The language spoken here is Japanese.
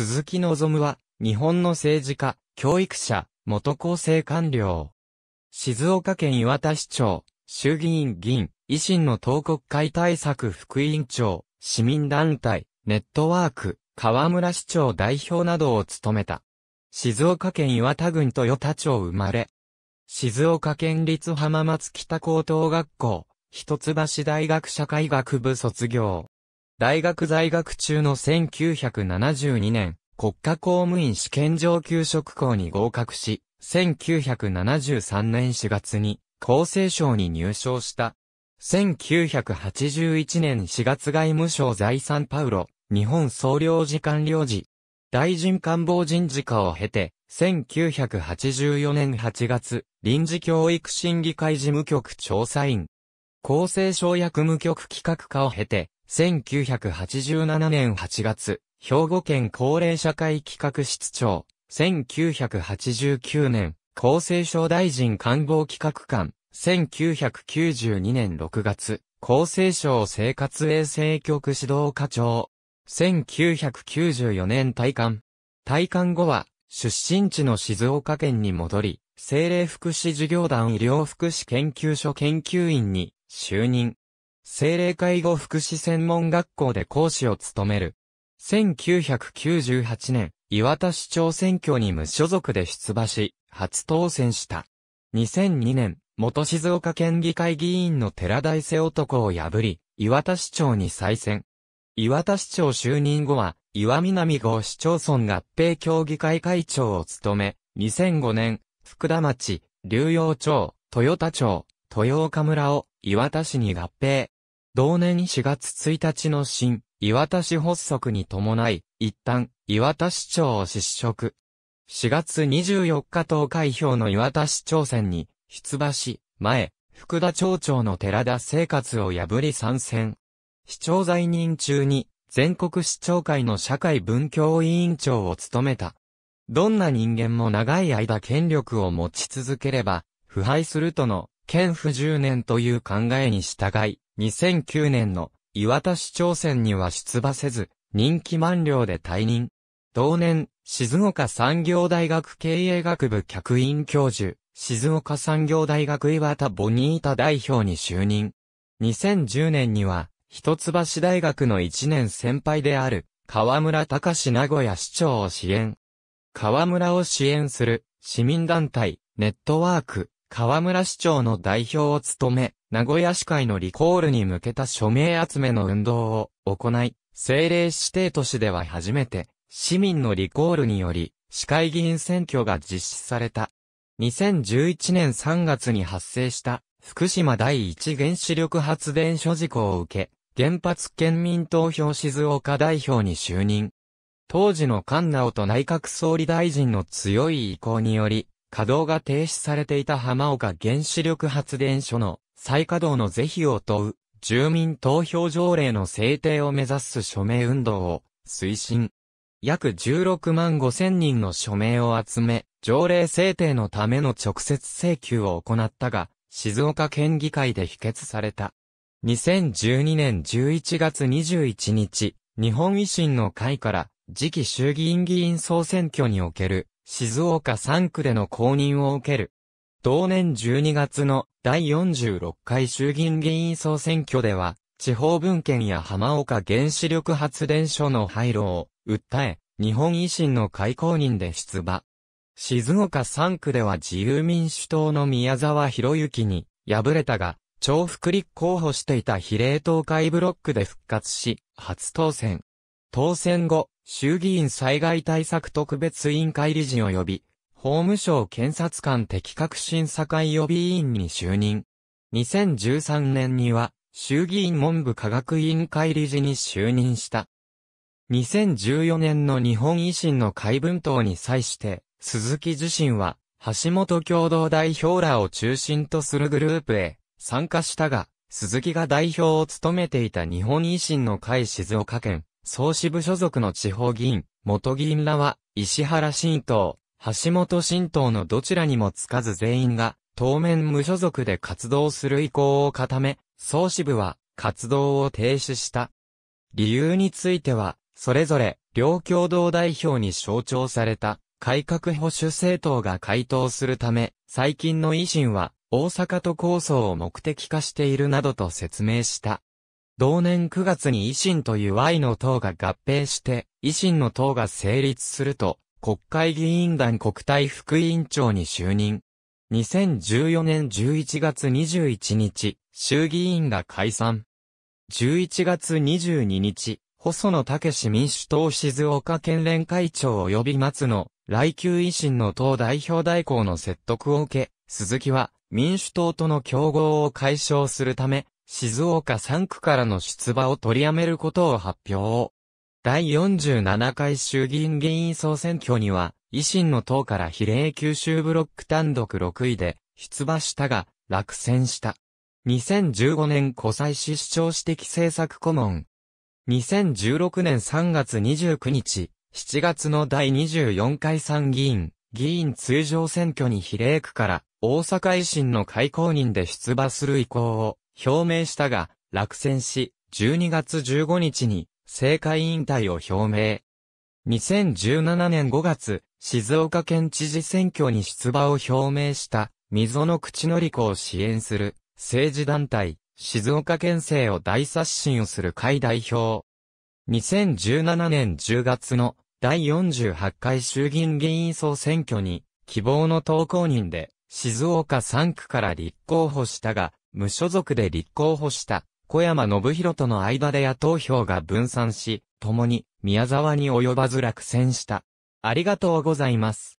鈴木望は、日本の政治家、教育者、元厚生官僚。静岡県岩田市長、衆議院議員、維新の党国会対策副委員長、市民団体、ネットワーク、河村市長代表などを務めた。静岡県岩田郡豊田町生まれ。静岡県立浜松北高等学校、一橋大学社会学部卒業。大学在学中の1972年、国家公務員試験上級職校に合格し、1973年4月に厚生省に入省した。1981年4月外務省在サンパウロ、日本総領事官領事、大臣官房人事課を経て、1984年8月、臨時教育審議会事務局調査員、厚生省役務局企画課を経て、1987年8月、兵庫県高齢社会企画室長、1989年、厚生省大臣官房企画官、1992年6月、厚生省生活衛生局指導課長、1994年退官。退官後は、出身地の静岡県に戻り、政令福祉事業団医療福祉研究所研究員に就任。精霊介護福祉専門学校で講師を務める。1998年、岩田市長選挙に無所属で出馬し、初当選した。2002年、元静岡県議会議員の寺大瀬男を破り、岩田市長に再選。岩田市長就任後は、岩南郷市町村合併協議会会長を務め、2005年、福田町、流洋町、豊田町、豊岡村を岩田市に合併。同年4月1日の新、岩田市発足に伴い、一旦、岩田市長を失職。4月24日投開票の岩田市長選に、出馬し、前、福田町長の寺田生活を破り参戦。市長在任中に、全国市長会の社会文教委員長を務めた。どんな人間も長い間権力を持ち続ければ、腐敗するとの、県府10年という考えに従い、2009年の岩田市長選には出馬せず、任期満了で退任。同年、静岡産業大学経営学部客員教授、静岡産業大学岩田ボニータ代表に就任。2010年には、一橋大学の一年先輩である、河村隆名古屋市長を支援。河村を支援する、市民団体、ネットワーク、河村市長の代表を務め、名古屋市会のリコールに向けた署名集めの運動を行い、政令指定都市では初めて、市民のリコールにより、市会議員選挙が実施された。2011年3月に発生した福島第一原子力発電所事故を受け、原発県民投票静岡代表に就任。当時の菅直人内閣総理大臣の強い意向により、稼働が停止されていた浜岡原子力発電所の再稼働の是非を問う住民投票条例の制定を目指す署名運動を推進。約16万5千人の署名を集め、条例制定のための直接請求を行ったが、静岡県議会で否決された。2012年11月21日、日本維新の会から次期衆議院議員総選挙における静岡3区での公認を受ける。同年12月の第46回衆議院議員総選挙では、地方文献や浜岡原子力発電所の廃炉を訴え、日本維新の会公認で出馬。静岡3区では自由民主党の宮沢博之に敗れたが、重複立候補していた比例東海ブロックで復活し、初当選。当選後、衆議院災害対策特別委員会理事及び、法務省検察官適格審査会予備委員に就任。2013年には、衆議院文部科学委員会理事に就任した。2014年の日本維新の会文等に際して、鈴木自身は、橋本共同代表らを中心とするグループへ参加したが、鈴木が代表を務めていた日本維新の会静岡県、総支部所属の地方議員、元議員らは、石原新党、橋本新党のどちらにもつかず全員が、当面無所属で活動する意向を固め、総支部は、活動を停止した。理由については、それぞれ、両共同代表に象徴された、改革保守政党が回答するため、最近の維新は、大阪都構想を目的化しているなどと説明した。同年9月に維新という Y の党が合併して、維新の党が成立すると、国会議員団国対副委員長に就任。2014年11月21日、衆議院が解散。11月22日、細野武民主党静岡県連会長及び松野、来旧維新の党代表代行の説得を受け、鈴木は民主党との競合を解消するため、静岡3区からの出馬を取りやめることを発表。第47回衆議院議員総選挙には、維新の党から比例九州ブロック単独6位で出馬したが、落選した。2015年湖西市市長指摘政策顧問。2016年3月29日、7月の第24回参議院、議員通常選挙に比例区から大阪維新の開公人で出馬する意向を表明したが、落選し、12月15日に政界引退を表明。2017年5月、静岡県知事選挙に出馬を表明した溝の口のり子を支援する政治団体、静岡県政を大刷新をする会代表。2017年10月の第48回衆議院議員総選挙に希望の投稿人で静岡3区から立候補したが無所属で立候補した小山信弘との間で野党票が分散し、共に宮沢に及ばず落選した。ありがとうございます。